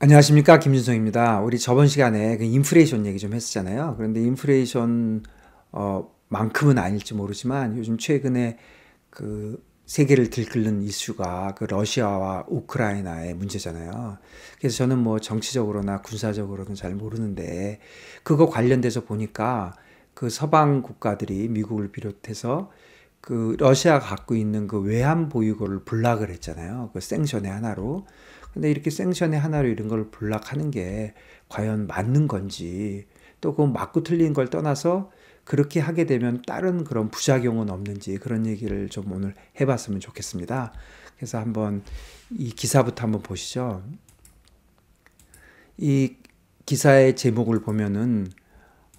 안녕하십니까 김준성입니다. 우리 저번 시간에 그 인플레이션 얘기 좀 했었잖아요. 그런데 인플레이션 어, 만큼은 아닐지 모르지만 요즘 최근에 그 세계를 들끓는 이슈가 그 러시아와 우크라이나의 문제잖아요. 그래서 저는 뭐 정치적으로나 군사적으로는 잘 모르는데 그거 관련돼서 보니까 그 서방 국가들이 미국을 비롯해서 그 러시아가 갖고 있는 그 외환 보유고를 불락을 했잖아요. 그 생션의 하나로. 근데 이렇게 생션에 하나로 이런 걸불락하는게 과연 맞는 건지 또 그 맞고 틀린 걸 떠나서 그렇게 하게 되면 다른 그런 부작용은 없는지 그런 얘기를 좀 오늘 해봤으면 좋겠습니다. 그래서 한번 이 기사부터 한번 보시죠. 이 기사의 제목을 보면은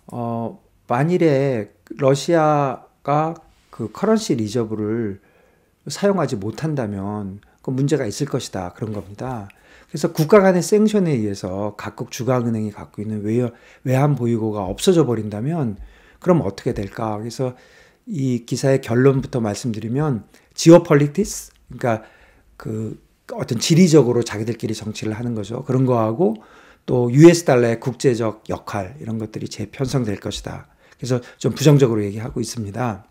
어 만일에 러시아가 그 커런시 리저브를 사용하지 못한다면 그 문제가 있을 것이다. 그런 겁니다. 그래서 국가 간의 생션에 의해서 각국 주가은행이 갖고 있는 외, 외환 보유고가 없어져 버린다면 그럼 어떻게 될까? 그래서 이 기사의 결론부터 말씀드리면 지오폴리티스 그러니까 그 어떤 지리적으로 자기들끼리 정치를 하는 거죠. 그런 거하고 또 US 달러의 국제적 역할 이런 것들이 재편성될 것이다. 그래서 좀 부정적으로 얘기하고 있습니다.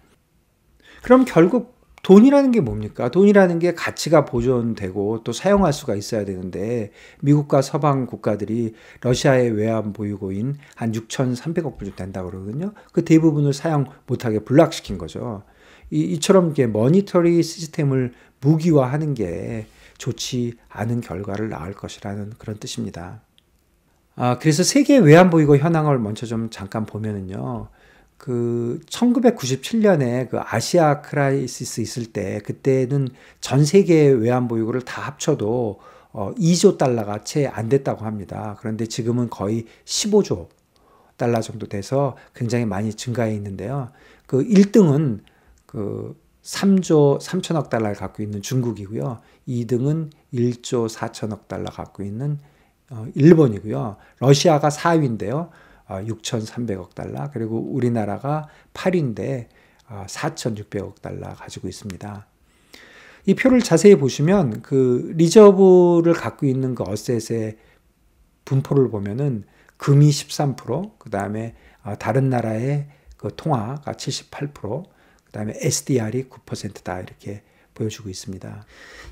그럼 결국 돈이라는 게 뭡니까? 돈이라는 게 가치가 보존되고 또 사용할 수가 있어야 되는데 미국과 서방 국가들이 러시아의 외환 보유고인 한 6,300억 불 된다고 그러거든요. 그 대부분을 사용 못하게 블락시킨 거죠. 이, 이처럼 이게 머니터리 시스템을 무기화하는 게 좋지 않은 결과를 낳을 것이라는 그런 뜻입니다. 아, 그래서 세계 외환 보유고 현황을 먼저 좀 잠깐 보면은요. 그 1997년에 그 아시아 크라이시스 있을 때 그때는 전 세계 외환 보유고를 다 합쳐도 어 2조 달러가 채 안 됐다고 합니다. 그런데 지금은 거의 15조 달러 정도 돼서 굉장히 많이 증가해 있는데요. 그 1등은 그 3조 3천억 달러를 갖고 있는 중국이고요. 2등은 1조 4천억 달러 갖고 있는 어 일본이고요. 러시아가 4위인데요. 6,300억 아, 달러 그리고 우리나라가 8인데 4,600억 아, 달러 가지고 있습니다. 이 표를 자세히 보시면 그 리저브를 갖고 있는 그 어셋의 분포를 보면은 금이 13%, 그 다음에 아, 다른 나라의 그 통화가 78%, 그 다음에 SDR이 9%다 이렇게 보여주고 있습니다.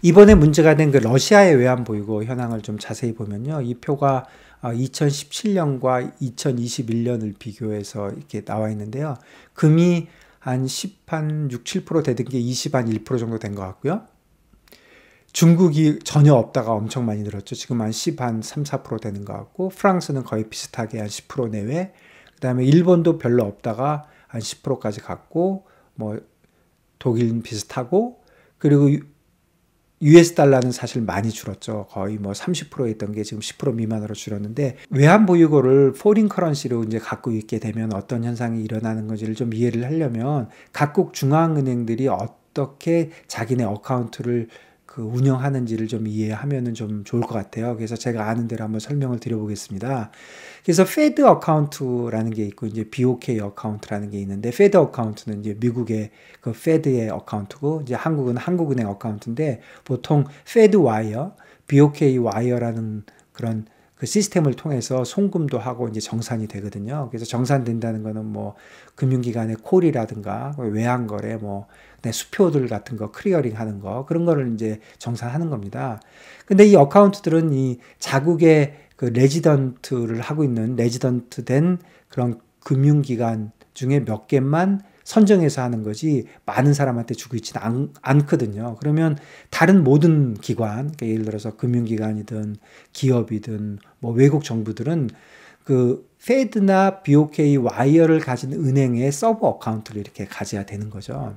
이번에 문제가 된 그 러시아의 외환 보유고 현황을 좀 자세히 보면요. 이 표가 2017년과 어, 2021년을 비교해서 이렇게 나와 있는데요. 금이 한 10한 6, 7% 되던 게 20한 1% 정도 된 것 같고요. 중국이 전혀 없다가 엄청 많이 늘었죠. 지금 한 10, 한 3, 4% 되는 것 같고, 프랑스는 거의 비슷하게 한 10% 내외, 그 다음에 일본도 별로 없다가 한 10%까지 갔고, 뭐, 독일은 비슷하고, 그리고 US 달러는 사실 많이 줄었죠. 거의 뭐30% 있던 게 지금 10% 미만으로 줄었는데 외환 보유고를 포린 커런시로 이제 갖고 있게 되면 어떤 현상이 일어나는 건지를 좀 이해를 하려면 각국 중앙은행들이 어떻게 자기네 어카운트를 그 운영하는지를 좀 이해하면은 좀 좋을 것 같아요. 그래서 제가 아는 대로 한번 설명을 드려보겠습니다. 그래서 페드 어카운트라는 게 있고 이제 BOK 어카운트라는 게 있는데 페드 어카운트는 이제 미국의 그 페드의 어카운트고 이제 한국은 한국은행 어카운트인데 보통 페드 와이어, BOK 와이어라는 그런 그 시스템을 통해서 송금도 하고 이제 정산이 되거든요. 그래서 정산된다는 거는 뭐 금융기관의 콜이라든가 외환거래 뭐 수표들 같은 거클리어링 하는 거 그런 거를 이제 정산하는 겁니다. 근데 이 어카운트들은 이 자국의 그 레지던트를 하고 있는 레지던트 된 그런 금융기관 중에 몇 개만 선정해서 하는 거지 많은 사람한테 주고 있지는 않, 거든요 그러면 다른 모든 기관, 그러니까 예를 들어서 금융기관이든 기업이든 뭐 외국 정부들은 그 페드나 BOK 와이어를 가진 은행의 서브 어카운트를 이렇게 가져야 되는 거죠.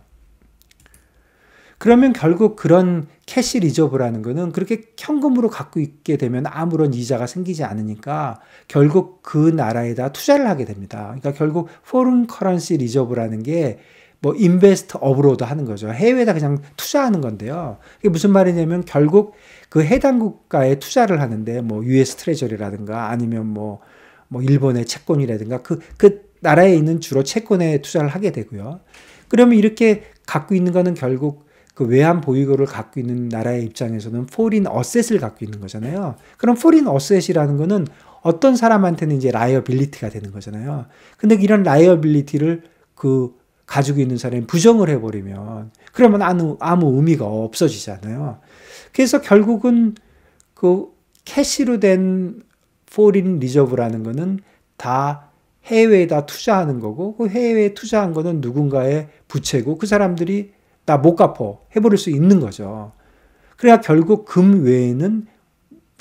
그러면 결국 그런 캐시 리저브라는 거는 그렇게 현금으로 갖고 있게 되면 아무런 이자가 생기지 않으니까 결국 그 나라에다 투자를 하게 됩니다. 그러니까 결국 포른 커런시 리저브라는 게 뭐 인베스트 업으로도 하는 거죠. 해외에다 그냥 투자하는 건데요. 이게 무슨 말이냐면 결국 그 해당 국가에 투자를 하는데 뭐 US 트레저리라든가 아니면 뭐뭐 뭐 일본의 채권이라든가 그그 그 나라에 있는 주로 채권에 투자를 하게 되고요. 그러면 이렇게 갖고 있는 거는 결국 그 외환 보유고를 갖고 있는 나라의 입장에서는 포린 어셋을 갖고 있는 거잖아요. 그럼 포린 어셋이라는 거는 어떤 사람한테는 이제 라이어빌리티가 되는 거잖아요. 근데 이런 라이어빌리티를 그 가지고 있는 사람이 부정을 해버리면 그러면 아무, 아무 의미가 없어지잖아요. 그래서 결국은 그 캐시로 된 포린 리저브라는 거는 다 해외에다 투자하는 거고 그 해외에 투자한 거는 누군가의 부채고 그 사람들이 나못 갚어 해버릴 수 있는 거죠. 그래야 결국 금 외에는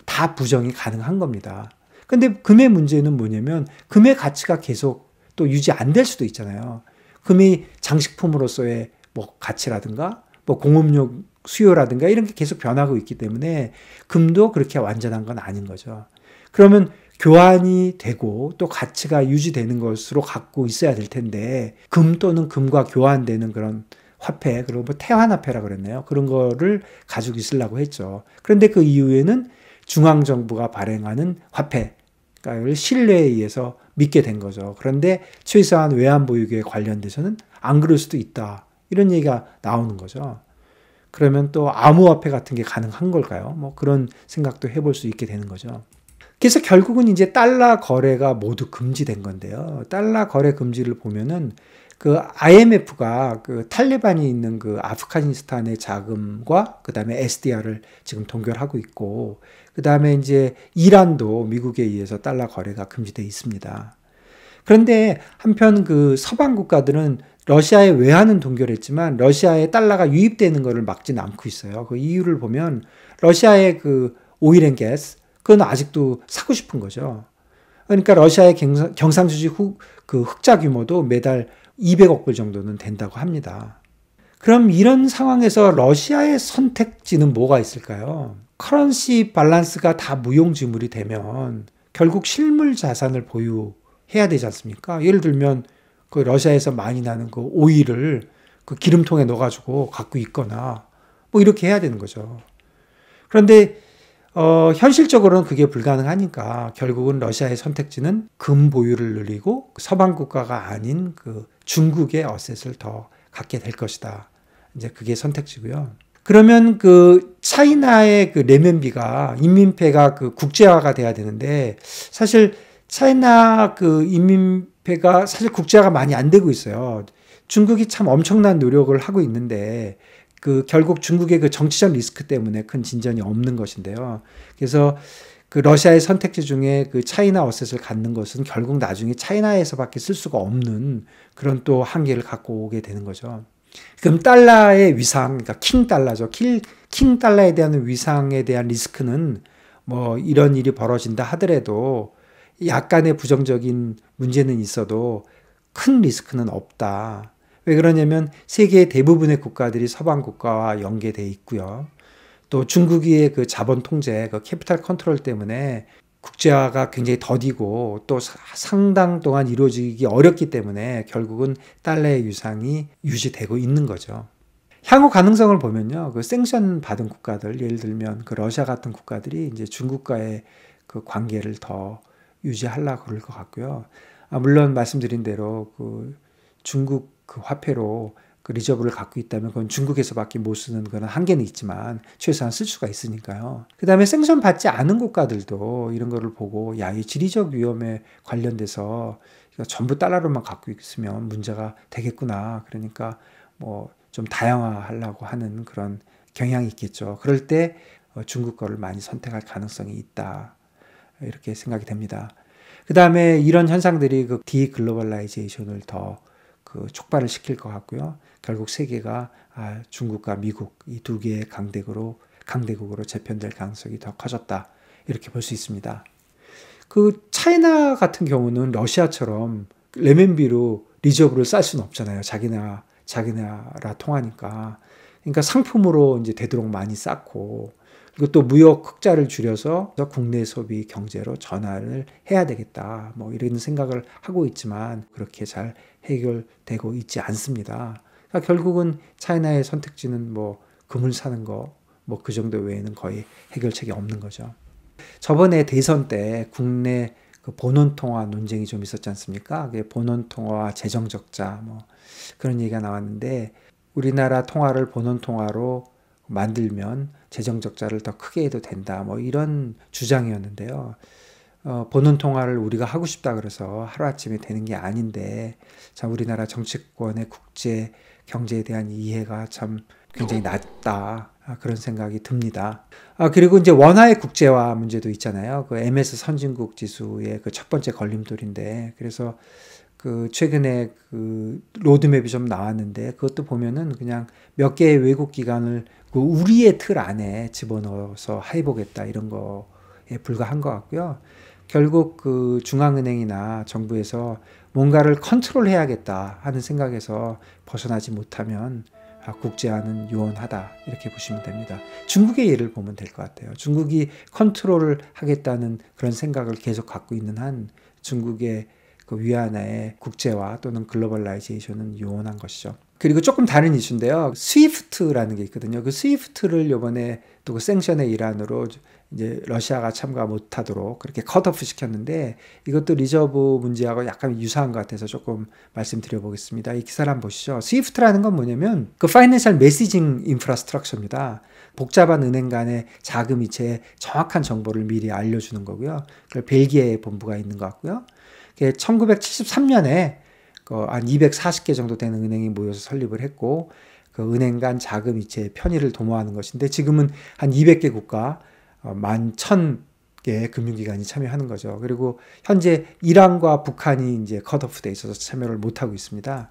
다 부정이 가능한 겁니다. 근데 금의 문제는 뭐냐면 금의 가치가 계속 또 유지 안 될 수도 있잖아요. 금이 장식품으로서의 뭐 가치라든가 뭐 공업용 수요라든가 이런 게 계속 변하고 있기 때문에 금도 그렇게 완전한 건 아닌 거죠. 그러면 교환이 되고 또 가치가 유지되는 것으로 갖고 있어야 될 텐데 금 또는 금과 교환되는 그런 화폐, 그리고 뭐 태환화폐라 그랬네요. 그런 거를 가지고 있으려고 했죠. 그런데 그 이후에는 중앙정부가 발행하는 화폐를 신뢰에 의해서 믿게 된 거죠. 그런데 최소한 외환보유기에 관련돼서는 안 그럴 수도 있다. 이런 얘기가 나오는 거죠. 그러면 또 암호화폐 같은 게 가능한 걸까요? 뭐 그런 생각도 해볼 수 있게 되는 거죠. 그래서 결국은 이제 달러 거래가 모두 금지된 건데요. 달러 거래 금지를 보면은 그 IMF가 그 탈레반이 있는 그 아프가니스탄의 자금과 그 다음에 SDR을 지금 동결하고 있고 그 다음에 이제 이란도 미국에 의해서 달러 거래가 금지돼 있습니다. 그런데 한편 그 서방 국가들은 러시아의 외환은 동결했지만 러시아의 달러가 유입되는 것을 막진 않고 있어요. 그 이유를 보면 러시아의 그 오일 앤 가스 그건 아직도 사고 싶은 거죠. 그러니까 러시아의 경상, 경상수지 후, 그 흑자 규모도 매달 200억 불 정도는 된다고 합니다. 그럼 이런 상황에서 러시아의 선택지는 뭐가 있을까요? 커런시 밸런스가 다 무용지물이 되면 결국 실물 자산을 보유해야 되지 않습니까? 예를 들면 그 러시아에서 많이 나는 그 오일을 그 기름통에 넣어가지고 갖고 있거나 뭐 이렇게 해야 되는 거죠. 그런데 어, 현실적으로는 그게 불가능하니까 결국은 러시아의 선택지는 금 보유를 늘리고 그 서방 국가가 아닌 그 중국의 어셋을 더 갖게 될 것이다. 이제 그게 선택지고요. 그러면 그 차이나의 그 레면비가 인민폐가 그 국제화가 돼야 되는데 사실 차이나 그 인민폐가 사실 국제화가 많이 안 되고 있어요. 중국이 참 엄청난 노력을 하고 있는데 그 결국 중국의 그 정치적 리스크 때문에 큰 진전이 없는 것인데요. 그래서 그 러시아의 선택지 중에 그 차이나 어셋을 갖는 것은 결국 나중에 차이나에서밖에 쓸 수가 없는 그런 또 한계를 갖고 오게 되는 거죠. 그럼 달러의 위상, 그러니까 킹 달러죠. 킹, 킹 달러에 대한 위상에 대한 리스크는 뭐 이런 일이 벌어진다 하더라도 약간의 부정적인 문제는 있어도 큰 리스크는 없다. 왜 그러냐면 세계 대부분의 국가들이 서방 국가와 연계돼 있고요. 또 중국의 그 자본 통제, 그 캐피탈 컨트롤 때문에 국제화가 굉장히 더디고 또 상당 동안 이루어지기 어렵기 때문에 결국은 달러의 유상이 유지되고 있는 거죠. 향후 가능성을 보면요. 그 생션 받은 국가들, 예를 들면 그 러시아 같은 국가들이 이제 중국과의 그 관계를 더 유지하려고 그럴 것 같고요. 아, 물론 말씀드린 대로 그 중국 그 화폐로 그 리저브를 갖고 있다면 그건 중국에서밖에 못 쓰는 거는 한계는 있지만 최소한 쓸 수가 있으니까요. 그 다음에 생선 받지 않은 국가들도 이런 거를 보고 야, 이 지리적 위험에 관련돼서 전부 달러로만 갖고 있으면 문제가 되겠구나. 그러니까 뭐 좀 다양화하려고 하는 그런 경향이 있겠죠. 그럴 때 어, 중국 거를 많이 선택할 가능성이 있다. 이렇게 생각이 됩니다. 그 다음에 이런 현상들이 그 디글로벌라이제이션을 더그 촉발을 시킬 것 같고요. 결국 세계가 아, 중국과 미국 이 두 개의 강대국으로 강대국으로 재편될 가능성이 더 커졌다 이렇게 볼 수 있습니다. 그 차이나 같은 경우는 러시아처럼 레멘비로 리저브를 쌀 수는 없잖아요. 자기나 자기나라 통하니까 그러니까 상품으로 이제 되도록 많이 쌓고 이것도 무역 흑자를 줄여서 국내 소비 경제로 전환을 해야 되겠다. 뭐 이런 생각을 하고 있지만 그렇게 잘 해결되고 있지 않습니다. 그러니까 결국은 차이나의 선택지는 뭐 금을 사는 거, 뭐 그 정도 외에는 거의 해결책이 없는 거죠. 저번에 대선 때 국내 그 본원 통화 논쟁이 좀 있었지 않습니까? 본원 통화 재정 적자 뭐 그런 얘기가 나왔는데 우리나라 통화를 본원 통화로 만들면 재정 적자를 더 크게 해도 된다. 뭐 이런 주장이었는데요. 어, 보는 통화를 우리가 하고 싶다 그래서 하루아침에 되는 게 아닌데 참 우리나라 정치권의 국제 경제에 대한 이해가 참 굉장히 낮다. 아, 그런 생각이 듭니다. 아, 그리고 이제 원화의 국제화 문제도 있잖아요. 그 MS 선진국 지수의 그 첫 번째 걸림돌인데, 그래서 그 최근에 그 로드맵이 좀 나왔는데, 그것도 보면은 그냥 몇 개의 외국 기관을 그 우리의 틀 안에 집어넣어서 해보겠다 이런 거에 불과한 것 같고요. 결국 그 중앙은행이나 정부에서 뭔가를 컨트롤해야겠다 하는 생각에서 벗어나지 못하면 아, 국제화는 요원하다 이렇게 보시면 됩니다. 중국의 예를 보면 될 것 같아요. 중국이 컨트롤을 하겠다는 그런 생각을 계속 갖고 있는 한 중국의 그 위안화의 국제화 또는 글로벌라이제이션은 요원한 것이죠. 그리고 조금 다른 이슈인데요. 스위프트라는 게 있거든요. 그 스위프트를 요번에 또그 생션의 일환으로 이제 러시아가 참가 못하도록 그렇게 컷오프 시켰는데 이것도 리저브 문제하고 약간 유사한 것 같아서 조금 말씀드려보겠습니다. 이 기사를 한번 보시죠. 스위프트라는 건 뭐냐면 그 파이낸셜 메시징 인프라스트럭처입니다. 복잡한 은행 간의 자금 이체의 정확한 정보를 미리 알려주는 거고요. 그 벨기에 본부가 있는 것 같고요. 1973년에 그한 240개 정도 되는 은행이 모여서 설립을 했고 그 은행 간 자금 이체 편의를 도모하는 것인데 지금은 한 200개 국가 어, 만 1000개의 금융기관이 참여하는 거죠. 그리고 현재 이란과 북한이 이제 컷오프돼 있어서 참여를 못 하고 있습니다.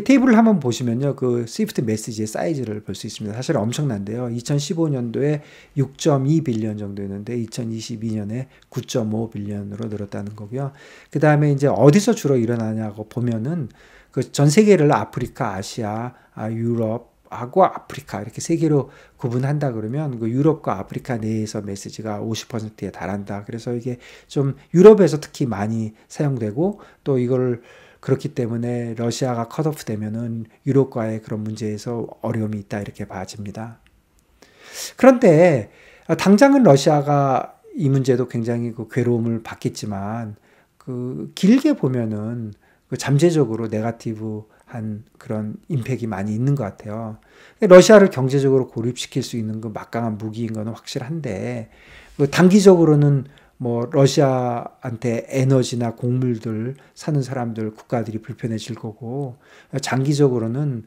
테이블을 한번 보시면요. 그 스위프트 메시지의 사이즈를 볼 수 있습니다. 사실 엄청난데요. 2015년도에 6.2 빌리언 정도였는데 2022년에 9.5 빌리언으로 늘었다는 거고요. 그 다음에 이제 어디서 주로 일어나냐고 보면은 그 전 세계를 아프리카, 아시아, 아, 유럽, 하고 아프리카 이렇게 세 개로 구분한다 그러면 그 유럽과 아프리카 내에서 메시지가 50%에 달한다. 그래서 이게 좀 유럽에서 특히 많이 사용되고 또 이걸 그렇기 때문에 러시아가 컷오프 되면은 유럽과의 그런 문제에서 어려움이 있다 이렇게 봐집니다. 그런데 아, 당장은 러시아가 이 문제도 굉장히 그 괴로움을 받겠지만 그 길게 보면은 그 잠재적으로 네가티브한 그런 임팩이 많이 있는 것 같아요. 러시아를 경제적으로 고립시킬 수 있는 그 막강한 무기인 건 확실한데 그 단기적으로는 뭐 러시아한테 에너지나 곡물들 사는 사람들 국가들이 불편해질 거고 장기적으로는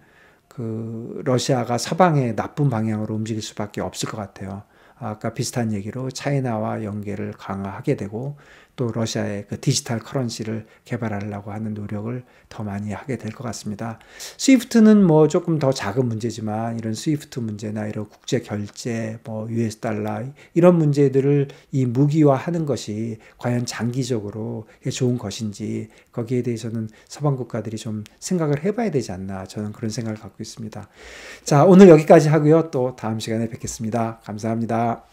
그 러시아가 서방의 나쁜 방향으로 움직일 수밖에 없을 것 같아요. 아까 비슷한 얘기로 차이나와 연계를 강화하게 되고 또 러시아의 그 디지털 커런시를 개발하려고 하는 노력을 더 많이 하게 될 것 같습니다. 스위프트는 뭐 조금 더 작은 문제지만 이런 스위프트 문제나 이런 국제 결제, 뭐 US 달러 이런 문제들을 이 무기화하는 것이 과연 장기적으로 좋은 것인지 거기에 대해서는 서방 국가들이 좀 생각을 해봐야 되지 않나 저는 그런 생각을 갖고 있습니다. 자 오늘 여기까지 하고요. 또 다음 시간에 뵙겠습니다. 감사합니다.